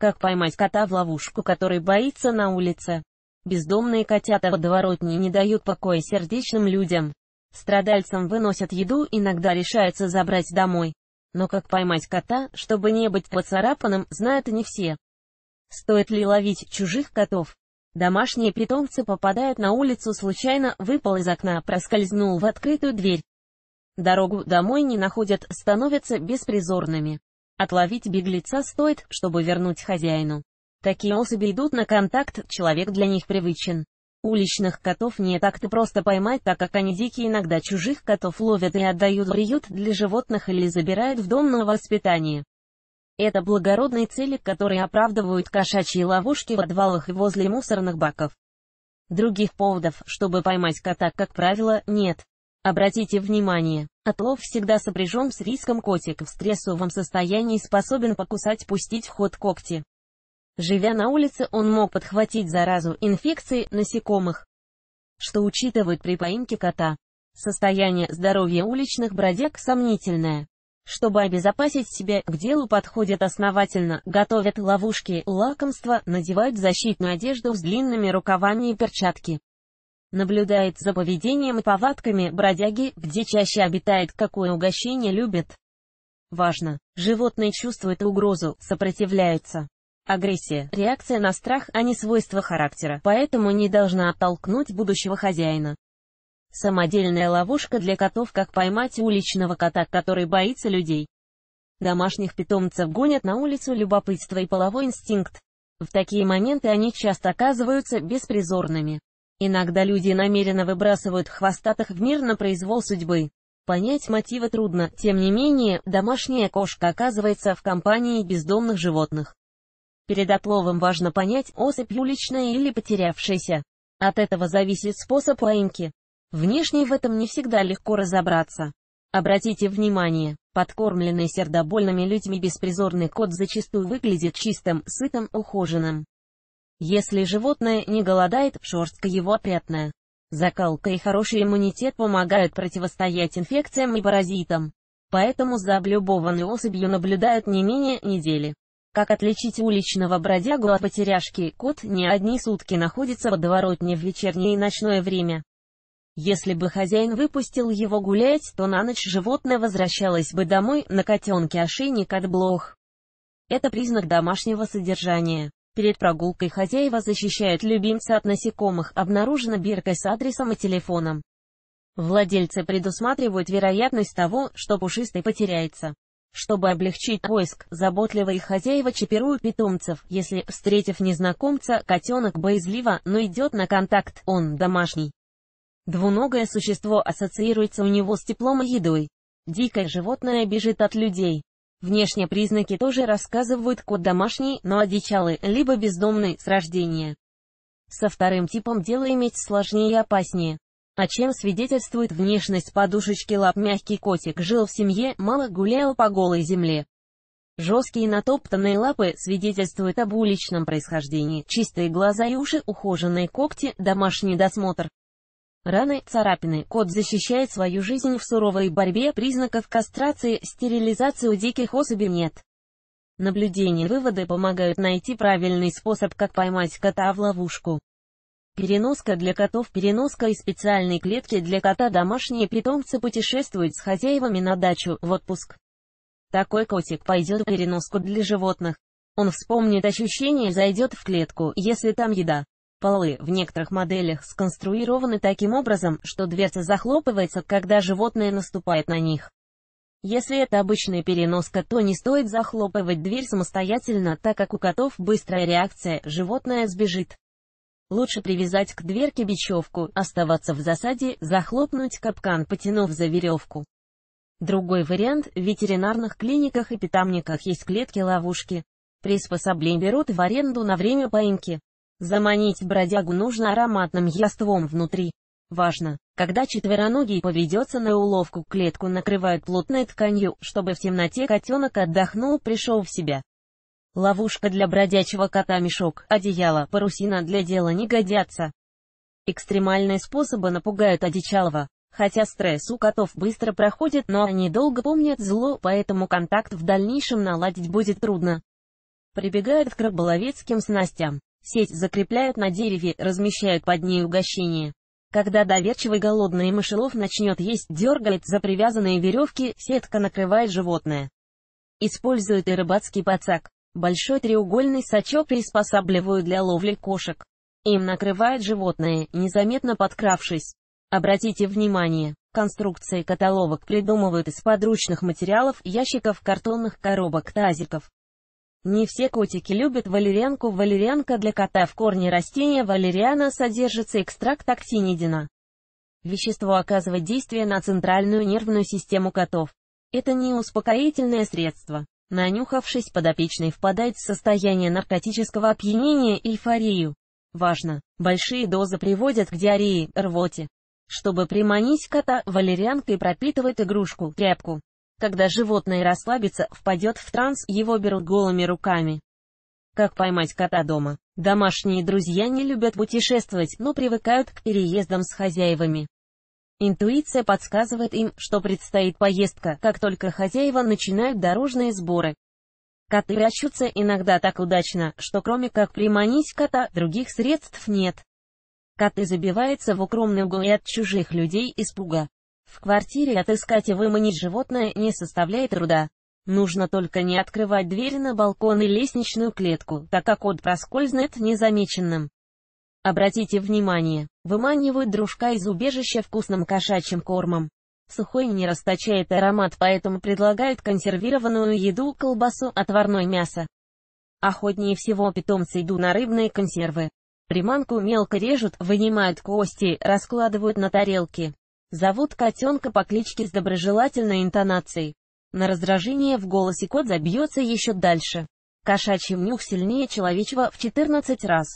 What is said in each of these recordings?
Как поймать кота в ловушку, который боится на улице? Бездомные котята подворотни не дают покоя сердечным людям. Страдальцам выносят еду, иногда решаются забрать домой. Но как поймать кота, чтобы не быть поцарапанным, знают не все. Стоит ли ловить чужих котов? Домашние питомцы попадают на улицу случайно, выпал из окна, проскользнул в открытую дверь. Дорогу домой не находят, становятся беспризорными. Отловить беглеца стоит, чтобы вернуть хозяину. Такие особи идут на контакт, человек для них привычен. Уличных котов не а так-то просто поймать, так как они дикие иногда чужих котов ловят и отдают в приют для животных или забирают в дом на воспитание. Это благородные цели, которые оправдывают кошачьи ловушки в подвалах и возле мусорных баков. Других поводов, чтобы поймать кота, как правило, нет. Обратите внимание, отлов всегда сопряжен с риском котик в стрессовом состоянии способен покусать пустить в ход когти. Живя на улице, он мог подхватить заразу инфекции насекомых, что учитывают при поимке кота. Состояние здоровья уличных бродяг сомнительное. Чтобы обезопасить себя, к делу подходят основательно, готовят ловушки, лакомства, надевают защитную одежду с длинными рукавами и перчатки наблюдает за поведением и повадками бродяги, где чаще обитает, какое угощение любит. Важно, животное чувствует угрозу, сопротивляется. Агрессия – реакция на страх, а не свойство характера, поэтому не должна оттолкнуть будущего хозяина. Самодельная ловушка для котов «Как поймать уличного кота, который боится людей». Домашних питомцев гонят на улицу любопытство и половой инстинкт. В такие моменты они часто оказываются беспризорными. Иногда люди намеренно выбрасывают хвостатых в мир на произвол судьбы. Понять мотивы трудно, тем не менее, домашняя кошка оказывается в компании бездомных животных. Перед отловом важно понять, особь уличная или потерявшаяся. От этого зависит способ поимки. Внешне в этом не всегда легко разобраться. Обратите внимание, подкормленный сердобольными людьми беспризорный кот зачастую выглядит чистым, сытым, ухоженным. Если животное не голодает, шерстка его опрятная. Закалка и хороший иммунитет помогают противостоять инфекциям и паразитам. Поэтому за облюбованной особью наблюдают не менее недели. Как отличить уличного бродягу от потеряшки? Кот не одни сутки находится в подворотне в вечернее и ночное время. Если бы хозяин выпустил его гулять, то на ночь животное возвращалось бы домой, на котенке ошейник от блох. Это признак домашнего содержания. Перед прогулкой хозяева защищают любимца от насекомых, обнаружена бирка с адресом и телефоном. Владельцы предусматривают вероятность того, что пушистый потеряется. Чтобы облегчить поиск, заботливые хозяева чипируют питомцев. Если, встретив незнакомца, котенок боязливо, но идет на контакт, он домашний. Двуногое существо ассоциируется у него с теплом и едой. Дикое животное бежит от людей. Внешние признаки тоже рассказывают кот домашний, но одичалый, либо бездомный, с рождения. Со вторым типом дело иметь сложнее и опаснее. О а чем свидетельствует внешность подушечки лап мягкий котик жил в семье, мало гулял по голой земле. Жесткие натоптанные лапы свидетельствуют об уличном происхождении, чистые глаза и уши, ухоженные когти, домашний досмотр. Раны, царапины. Кот защищает свою жизнь в суровой борьбе, признаков кастрации, стерилизации у диких особей нет. Наблюдения и выводы помогают найти правильный способ, как поймать кота в ловушку. Переноска для котов Переноска и специальные клетки для кота домашние питомцы путешествуют с хозяевами на дачу, в отпуск. Такой котик пойдет в переноску для животных. Он вспомнит ощущение и зайдет в клетку, если там еда. Полы в некоторых моделях сконструированы таким образом, что дверца захлопывается, когда животное наступает на них. Если это обычная переноска, то не стоит захлопывать дверь самостоятельно, так как у котов быстрая реакция, животное сбежит. Лучше привязать к дверке бечевку, оставаться в засаде, захлопнуть капкан, потянув за веревку. Другой вариант – в ветеринарных клиниках и питомниках есть клетки-ловушки. Приспособления берут в аренду на время поимки. Заманить бродягу нужно ароматным яством внутри. Важно, когда четвероногий поведется на уловку, клетку накрывают плотной тканью, чтобы в темноте котенок отдохнул, пришел в себя. Ловушка для бродячего кота мешок, одеяло, парусина для дела не годятся. Экстремальные способы напугают одичалого. Хотя стресс у котов быстро проходит, но они долго помнят зло, поэтому контакт в дальнейшем наладить будет трудно. Прибегают к рыболовецким снастям. Сеть закрепляют на дереве, размещают под ней угощение. Когда доверчивый голодный мышелов начнет есть, дергает за привязанные веревки, сетка накрывает животное. Используют и рыбацкий пацак. Большой треугольный сачок приспосабливают для ловли кошек. Им накрывает животное, незаметно подкравшись. Обратите внимание, конструкции каталовок придумывают из подручных материалов, ящиков, картонных коробок, тазиков. Не все котики любят валерьянку. Валерьянка для кота в корне растения валериана содержится экстракт актинидина. Вещество оказывает действие на центральную нервную систему котов. Это не успокоительное средство. Нанюхавшись, подопечный впадает в состояние наркотического опьянения и эйфорию. Важно, большие дозы приводят к диарее, рвоте. Чтобы приманить кота, валерьянкой пропитывает игрушку, тряпку. Когда животное расслабится, впадет в транс, его берут голыми руками. Как поймать кота дома? Домашние друзья не любят путешествовать, но привыкают к переездам с хозяевами. Интуиция подсказывает им, что предстоит поездка, как только хозяева начинают дорожные сборы. Коты прячутся иногда так удачно, что кроме как приманить кота, других средств нет. Коты забивается в укромный угол и от чужих людей испуга. В квартире отыскать и выманить животное не составляет труда. Нужно только не открывать двери на балкон и лестничную клетку, так как кот проскользнет незамеченным. Обратите внимание, выманивают дружка из убежища вкусным кошачьим кормом. Сухой не расточает аромат, поэтому предлагают консервированную еду, колбасу, отварное мясо. Охотнее всего питомцы идут на рыбные консервы. Приманку мелко режут, вынимают кости, раскладывают на тарелки. Зовут котенка по кличке с доброжелательной интонацией. На раздражение в голосе кот забьется еще дальше. Кошачий нюх сильнее человечего в 14 раз.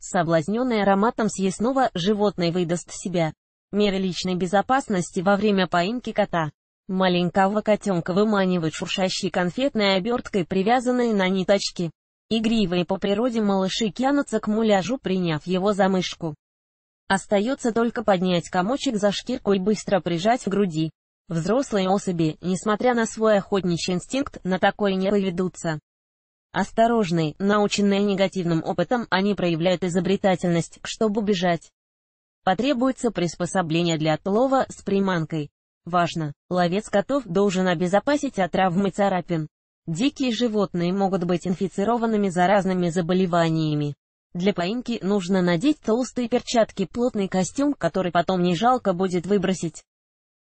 Соблазненный ароматом съестного, животное выдаст себя. Меры личной безопасности во время поимки кота. Маленького котенка выманивают шуршащей конфетной оберткой, привязанной на ниточке. Игривые по природе малыши тянутся к муляжу, приняв его за мышку. Остается только поднять комочек за шкирку и быстро прижать в груди. Взрослые особи, несмотря на свой охотничий инстинкт, на такое не поведутся. Осторожные, наученные негативным опытом, они проявляют изобретательность, чтобы убежать. Потребуется приспособление для отлова с приманкой. Важно, ловец котов должен обезопасить от травм и царапин. Дикие животные могут быть инфицированными заразными заболеваниями. Для поимки нужно надеть толстые перчатки, плотный костюм, который потом не жалко будет выбросить.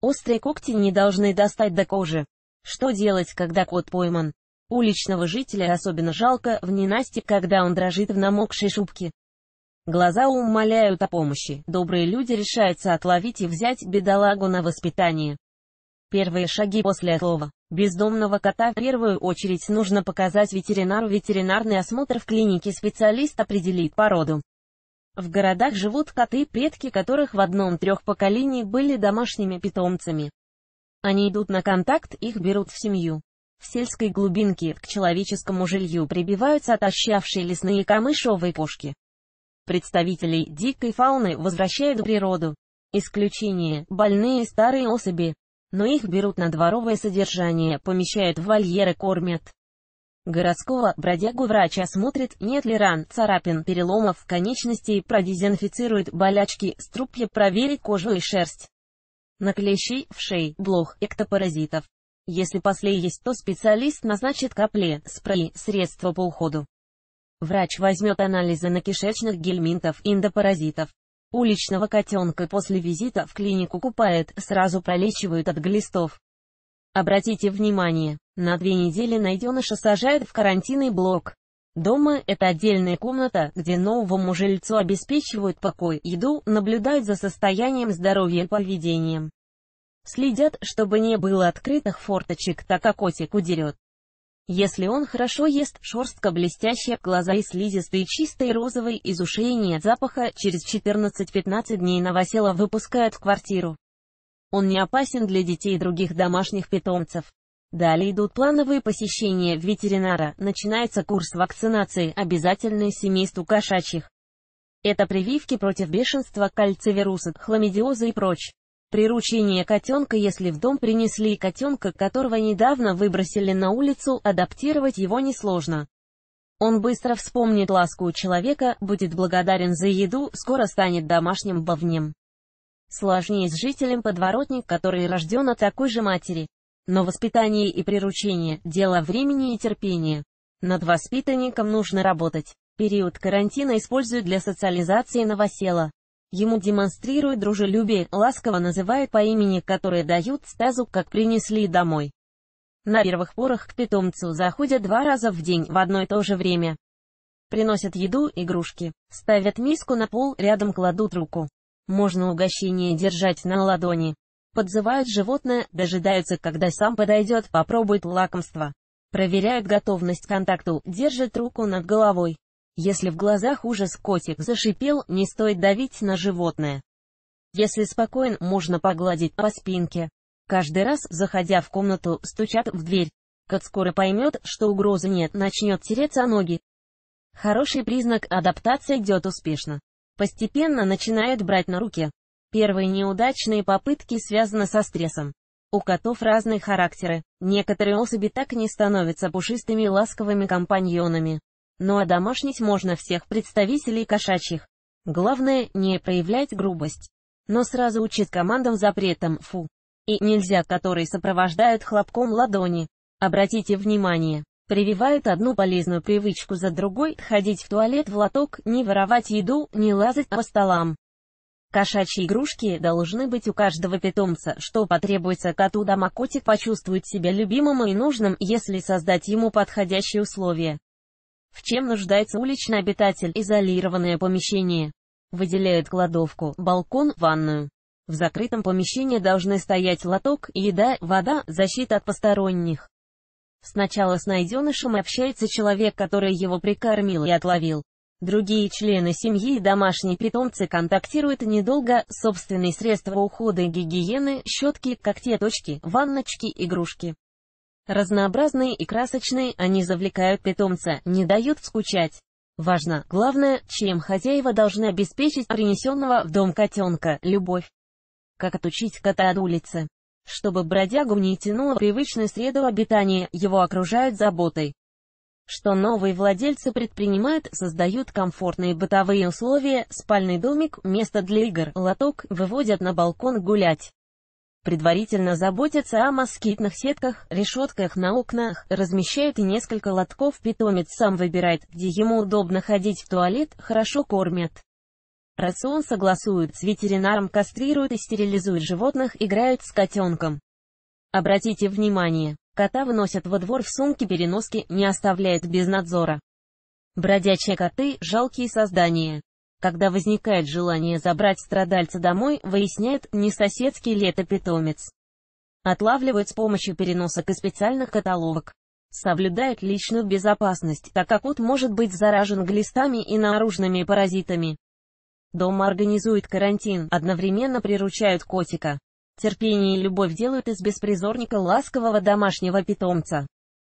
Острые когти не должны достать до кожи. Что делать, когда кот пойман? Уличного жителя особенно жалко в ненасти, когда он дрожит в намокшей шубке. Глаза умоляют о помощи, добрые люди решаются отловить и взять бедолагу на воспитание. Первые шаги после отлова бездомного кота в первую очередь нужно показать ветеринару. Ветеринарный осмотр в клинике специалист определит породу. В городах живут коты, предки которых в одном трех поколений были домашними питомцами. Они идут на контакт, их берут в семью. В сельской глубинке к человеческому жилью прибиваются отощавшие лесные камышовые кошки. Представителей дикой фауны возвращают в природу. Исключение – больные старые особи, но их берут на дворовое содержание, помещают в вольеры, кормят. Городского бродягу врач осмотрит, нет ли ран, царапин, переломов, конечностей, продезинфицирует болячки, струпья, проверит кожу и шерсть. На клещей, в шей, блох, эктопаразитов. Если после есть, то специалист назначит капли, спреи, средства по уходу. Врач возьмет анализы на кишечных гельминтов, индопаразитов. Уличного котенка после визита в клинику купает, сразу пролечивают от глистов. Обратите внимание, на две недели найденыша сажают в карантинный блок. Дома – это отдельная комната, где новому жильцу обеспечивают покой, еду, наблюдают за состоянием здоровья и поведением. Следят, чтобы не было открытых форточек, так как котик удерет. Если он хорошо ест, шерстка блестящая, глаза и слизистые, чистые розовые, из ушей нет запаха, через 14-15 дней новосела выпускают в квартиру. Он не опасен для детей и других домашних питомцев. Далее идут плановые посещения ветеринара, начинается курс вакцинации, обязательный семейству кошачьих. Это прививки против бешенства, кальцивируса, хламидиоза и прочь. Приручение котенка Если в дом принесли котенка, которого недавно выбросили на улицу, адаптировать его несложно. Он быстро вспомнит ласку человека, будет благодарен за еду, скоро станет домашним бавнем. Сложнее с жителем подворотник, который рожден от такой же матери. Но воспитание и приручение – дело времени и терпения. Над воспитанником нужно работать. Период карантина используют для социализации новосела. Ему демонстрируют дружелюбие, ласково называют по имени, которое дают Стазу, как принесли домой. На первых порах к питомцу заходят два раза в день в одно и то же время. Приносят еду, игрушки, ставят миску на пол, рядом кладут руку. Можно угощение держать на ладони. Подзывают животное, дожидаются, когда сам подойдет, попробует лакомство. Проверяют готовность к контакту, держат руку над головой. Если в глазах ужас котик зашипел, не стоит давить на животное. Если спокоен, можно погладить по спинке. Каждый раз, заходя в комнату, стучат в дверь. Кот скоро поймет, что угрозы нет, начнет тереться о ноги. Хороший признак адаптация идет успешно. Постепенно начинают брать на руки. Первые неудачные попытки связаны со стрессом. У котов разные характеры. Некоторые особи так не становятся пушистыми ласковыми компаньонами. Ну а домашнить можно всех представителей кошачьих. Главное, не проявлять грубость. Но сразу учит командам запретом «фу» и «нельзя», которые сопровождают хлопком ладони. Обратите внимание, прививают одну полезную привычку за другой, ходить в туалет в лоток, не воровать еду, не лазать по столам. Кошачьи игрушки должны быть у каждого питомца, что потребуется коту дома котик почувствует себя любимым и нужным, если создать ему подходящие условия в чем нуждается уличный обитатель, изолированное помещение. Выделяют кладовку, балкон, ванную. В закрытом помещении должны стоять лоток, еда, вода, защита от посторонних. Сначала с найденышем общается человек, который его прикормил и отловил. Другие члены семьи и домашние питомцы контактируют недолго, собственные средства ухода и гигиены, щетки, когтеточки, ванночки, игрушки. Разнообразные и красочные, они завлекают питомца, не дают скучать. Важно, главное, чем хозяева должны обеспечить принесенного в дом котенка – любовь. Как отучить кота от улицы? Чтобы бродягу не тянуло привычную среду обитания, его окружают заботой. Что новые владельцы предпринимают, создают комфортные бытовые условия, спальный домик, место для игр, лоток, выводят на балкон гулять предварительно заботятся о москитных сетках, решетках на окнах, размещают и несколько лотков питомец сам выбирает, где ему удобно ходить в туалет, хорошо кормят. Рацион согласуют с ветеринаром, кастрируют и стерилизуют животных, играют с котенком. Обратите внимание, кота выносят во двор в сумке переноски, не оставляют без надзора. Бродячие коты – жалкие создания. Когда возникает желание забрать страдальца домой, выясняет не соседский ли это питомец. Отлавливают с помощью переносок и специальных каталовок. Соблюдают личную безопасность, так как кот может быть заражен глистами и наружными паразитами. Дома организует карантин, одновременно приручают котика. Терпение и любовь делают из беспризорника ласкового домашнего питомца.